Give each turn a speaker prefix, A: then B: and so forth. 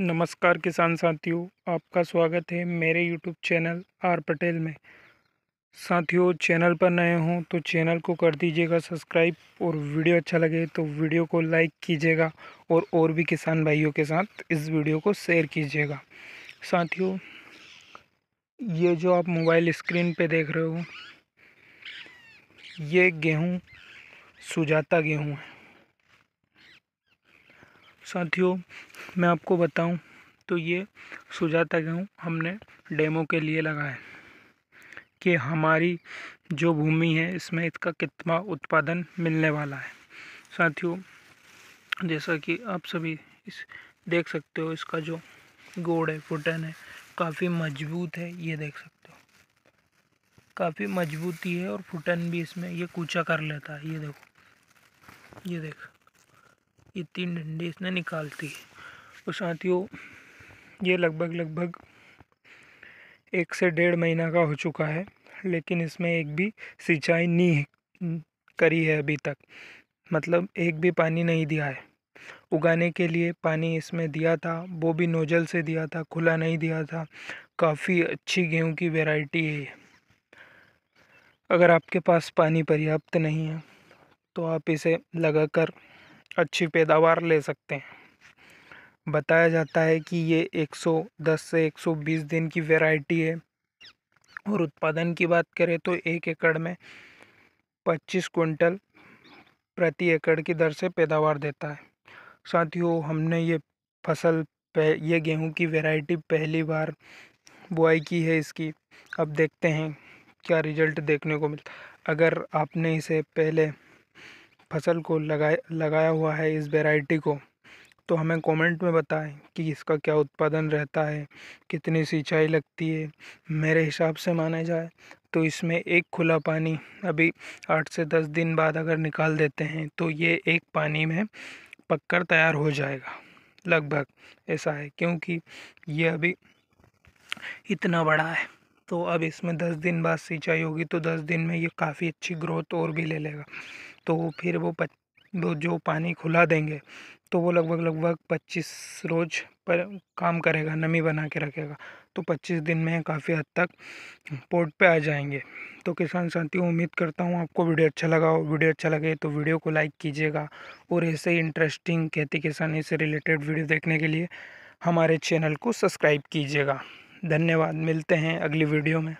A: नमस्कार किसान साथियों आपका स्वागत है मेरे यूट्यूब चैनल आर पटेल में साथियों चैनल पर नए हों तो चैनल को कर दीजिएगा सब्सक्राइब और वीडियो अच्छा लगे तो वीडियो को लाइक कीजिएगा और और भी किसान भाइयों के साथ इस वीडियो को शेयर कीजिएगा साथियों ये जो आप मोबाइल स्क्रीन पे देख रहे हो ये गेहूँ सुजाता गेहूँ है साथियों मैं आपको बताऊं तो ये सुझाता गेहूँ हमने डेमो के लिए लगाया कि हमारी जो भूमि है इसमें इसका कितना उत्पादन मिलने वाला है साथियों जैसा कि आप सभी इस देख सकते हो इसका जो गोड़ है फुटन है काफ़ी मजबूत है ये देख सकते हो काफ़ी मजबूती है और फुटन भी इसमें ये कूचा कर लेता है ये देखो ये देखो ये तीन डंडे इसने निकालती है और तो साथियों ये लगभग लगभग एक से डेढ़ महीना का हो चुका है लेकिन इसमें एक भी सिंचाई नहीं करी है अभी तक मतलब एक भी पानी नहीं दिया है उगाने के लिए पानी इसमें दिया था वो भी नोजल से दिया था खुला नहीं दिया था काफ़ी अच्छी गेहूं की वैरायटी है ये अगर आपके पास पानी पर्याप्त नहीं है तो आप इसे लगाकर अच्छी पैदावार ले सकते हैं बताया जाता है कि ये 110 से 120 दिन की वैरायटी है और उत्पादन की बात करें तो एक एकड़ में 25 क्विंटल प्रति एकड़ की दर से पैदावार देता है साथियों हमने ये फसल ये गेहूं की वैरायटी पहली बार बुआई की है इसकी अब देखते हैं क्या रिजल्ट देखने को मिलता अगर आपने इसे पहले फसल को लगाए लगाया हुआ है इस वेराइटी को तो हमें कमेंट में बताएं कि इसका क्या उत्पादन रहता है कितनी सिंचाई लगती है मेरे हिसाब से माना जाए तो इसमें एक खुला पानी अभी आठ से दस दिन बाद अगर निकाल देते हैं तो ये एक पानी में पककर तैयार हो जाएगा लगभग ऐसा है क्योंकि ये अभी इतना बड़ा है तो अब इसमें दस दिन बाद सिंचाई होगी तो दस दिन में ये काफ़ी अच्छी ग्रोथ और भी ले लेगा तो फिर वो पच वो जो पानी खुला देंगे तो वो लगभग लगभग पच्चीस रोज पर काम करेगा नमी बना के रखेगा तो पच्चीस दिन में काफ़ी हद तक पोर्ट पे आ जाएंगे तो किसान साथियों उम्मीद करता हूँ आपको वीडियो अच्छा लगा हो वीडियो अच्छा लगे तो वीडियो को लाइक कीजिएगा और ऐसे ही इंटरेस्टिंग खेती किसानी से रिलेटेड वीडियो देखने के लिए हमारे चैनल को सब्सक्राइब कीजिएगा धन्यवाद मिलते हैं अगली वीडियो में